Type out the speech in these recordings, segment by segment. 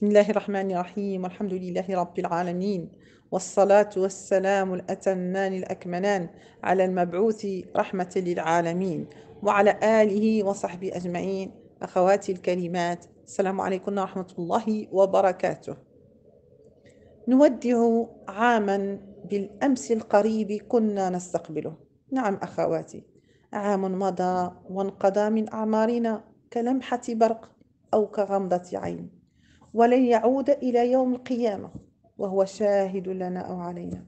بسم الله الرحمن الرحيم والحمد لله رب العالمين والصلاة والسلام الأتمان الأكملان على المبعوث رحمة للعالمين وعلى آله وصحبه أجمعين أخواتي الكريمات السلام عليكم ورحمة الله وبركاته نودع عاما بالأمس القريب كنا نستقبله نعم أخواتي عام مضى وانقضى من أعمارنا كلمحة برق أو كغمضة عين ولن يعود إلى يوم القيامة وهو شاهد لنا أو علينا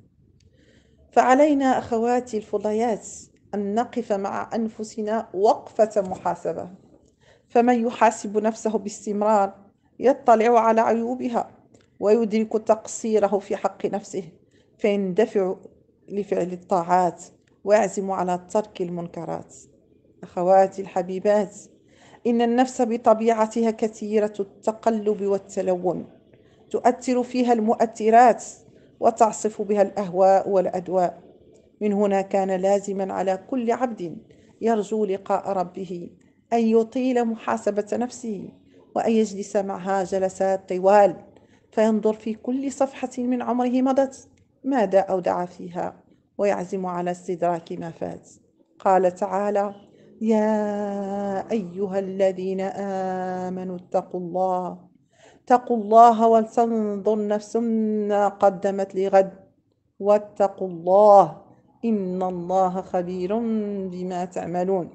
فعلينا أخواتي الفضيات أن نقف مع أنفسنا وقفة محاسبة فمن يحاسب نفسه باستمرار يطلع على عيوبها ويدرك تقصيره في حق نفسه فيندفع لفعل الطاعات ويعزم على ترك المنكرات أخواتي الحبيبات إن النفس بطبيعتها كثيرة التقلب والتلون تؤثر فيها المؤثرات وتعصف بها الأهواء والأدواء من هنا كان لازما على كل عبد يرجو لقاء ربه أن يطيل محاسبة نفسه وأن يجلس معها جلسات طوال فينظر في كل صفحة من عمره مضت ماذا أودع فيها ويعزم على استدراك ما فات قال تعالى يا أيها الذين آمنوا اتقوا الله اتقوا الله ولتنظر نفس ما قدمت لغد واتقوا الله إن الله خبير بما تعملون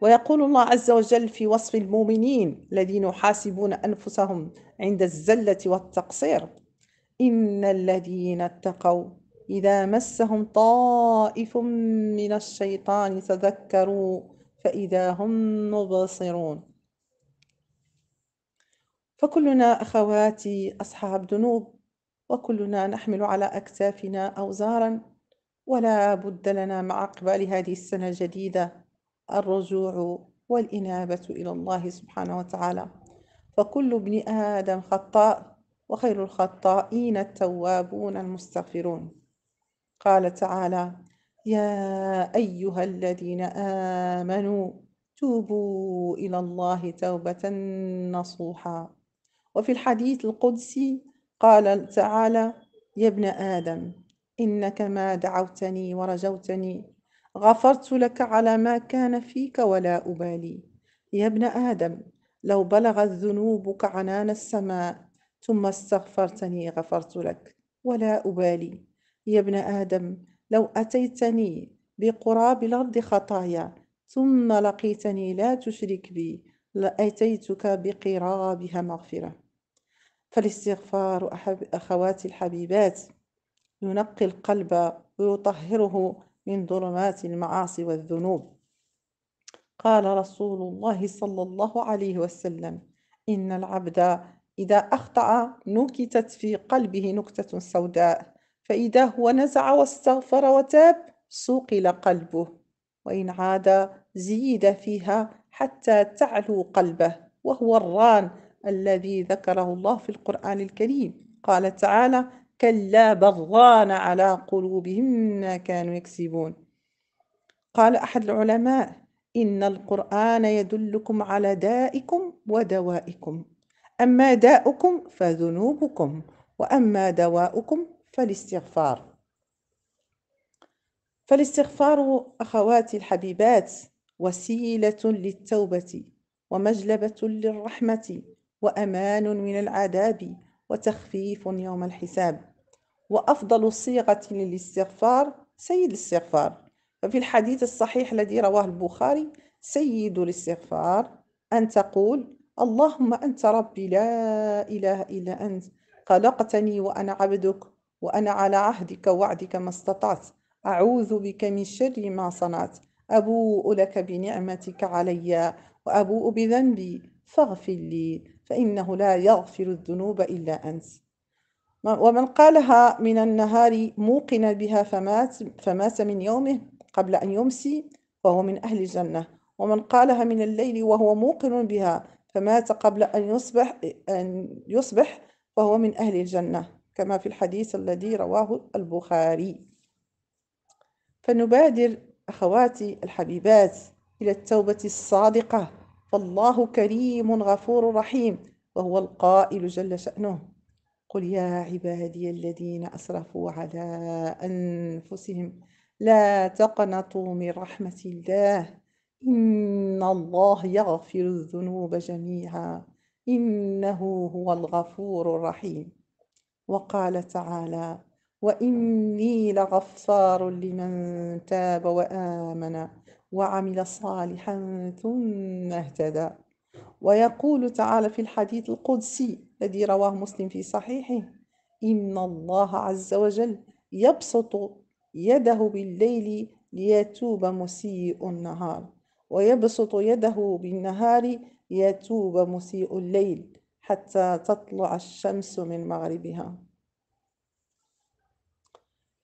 ويقول الله عز وجل في وصف المؤمنين الذين يحاسبون أنفسهم عند الزلة والتقصير إن الذين اتقوا إذا مسهم طائف من الشيطان تذكروا فإذا هم مبصرون فكلنا أخواتي أصحاب ذنوب وكلنا نحمل على أكتافنا أوزارا ولا بد لنا مع إقبال هذه السنة الجديدة الرجوع والإنابة إلى الله سبحانه وتعالى فكل ابن آدم خطاء وخير الخطائين التوابون المستغفرون قال تعالى يا أيها الذين آمنوا توبوا إلى الله توبة نصوحا وفي الحديث القدسي قال تعالى يا ابن آدم إنك ما دعوتني ورجوتني غفرت لك على ما كان فيك ولا أبالي يا ابن آدم لو بلغت ذنوبك عنان السماء ثم استغفرتني غفرت لك ولا أبالي يا ابن آدم لو أتيتني بقراب الأرض خطايا ثم لقيتني لا تشرك بي لأتيتك بقرابها مغفرة فالاستغفار أخواتي الحبيبات ينقي القلب ويطهره من ظلمات المعاصي والذنوب قال رسول الله صلى الله عليه وسلم إن العبد إذا أخطأ نكتت في قلبه نكتة سوداء فإذا هو نزع واستغفر وتاب صوقل قلبه وإن عاد زيد فيها حتى تعلو قلبه وهو الران الذي ذكره الله في القرآن الكريم قال تعالى كلا بران على قلوبهم ما كانوا يكسبون قال أحد العلماء إن القرآن يدلكم على دائكم ودوائكم أما داؤكم فذنوبكم وأما دواؤكم فالاستغفار فالاستغفار أخواتي الحبيبات وسيلة للتوبة ومجلبة للرحمة وأمان من العذاب وتخفيف يوم الحساب وأفضل صيغة للاستغفار سيد الاستغفار ففي الحديث الصحيح الذي رواه البخاري سيد الاستغفار أن تقول اللهم أنت ربي لا إله إلا أنت خلقتني وأنا عبدك وأنا على عهدك ووعدك ما استطعت أعوذ بك من شر ما صنعت أبوء لك بنعمتك علي وأبوء بذنبي فاغفر لي فإنه لا يغفر الذنوب إلا أنت ومن قالها من النهار موقنا بها فمات, فمات من يومه قبل أن يمسي فهو من أهل الجنة ومن قالها من الليل وهو موقن بها فمات قبل أن يصبح, أن يصبح فهو من أهل الجنة كما في الحديث الذي رواه البخاري فنبادر أخواتي الحبيبات إلى التوبة الصادقة فالله كريم غفور رحيم وهو القائل جل شأنه قل يا عبادي الذين أسرفوا على أنفسهم لا تقنطوا من رحمة الله إن الله يغفر الذنوب جميعا إنه هو الغفور الرحيم وقال تعالى واني لغفار لمن تاب وامن وعمل صالحا ثم اهتدى ويقول تعالى في الحديث القدسي الذي رواه مسلم في صحيحه ان الله عز وجل يبسط يده بالليل ليتوب مسيء النهار ويبسط يده بالنهار ليتوب مسيء الليل حتى تطلع الشمس من مغربها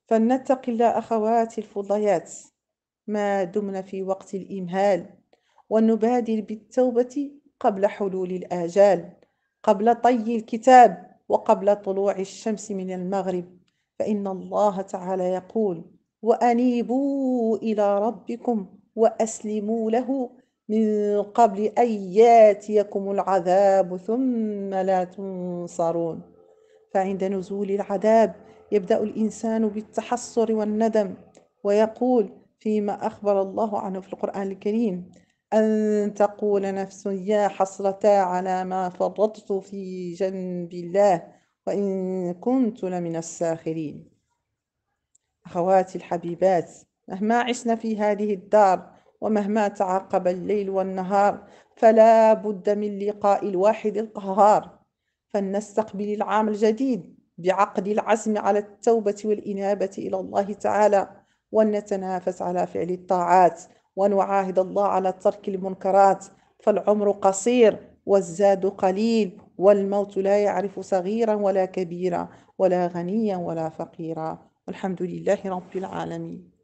فلنتق الله أخواتي الفضيات ما دمنا في وقت الإمهال ونبادر بالتوبة قبل حلول الآجال قبل طي الكتاب وقبل طلوع الشمس من المغرب فإن الله تعالى يقول وأنيبوا إلى ربكم وأسلموا له من قبل أن ياتيكم العذاب ثم لا تنصرون فعند نزول العذاب يبدأ الإنسان بالتحسر والندم ويقول فيما أخبر الله عنه في القرآن الكريم أن تقول نفس يا حسرتا على ما فرطت في جنب الله وإن كنت لمن الساخرين أخواتي الحبيبات مهما عشنا في هذه الدار ومهما تعاقب الليل والنهار فلا بد من لقاء الواحد القهار فلنستقبل العام الجديد بعقد العزم على التوبة والإنابة إلى الله تعالى ولنتنافس على فعل الطاعات ونعاهد الله على ترك المنكرات فالعمر قصير والزاد قليل والموت لا يعرف صغيرا ولا كبيرا ولا غنيا ولا فقيرا والحمد لله رب العالمين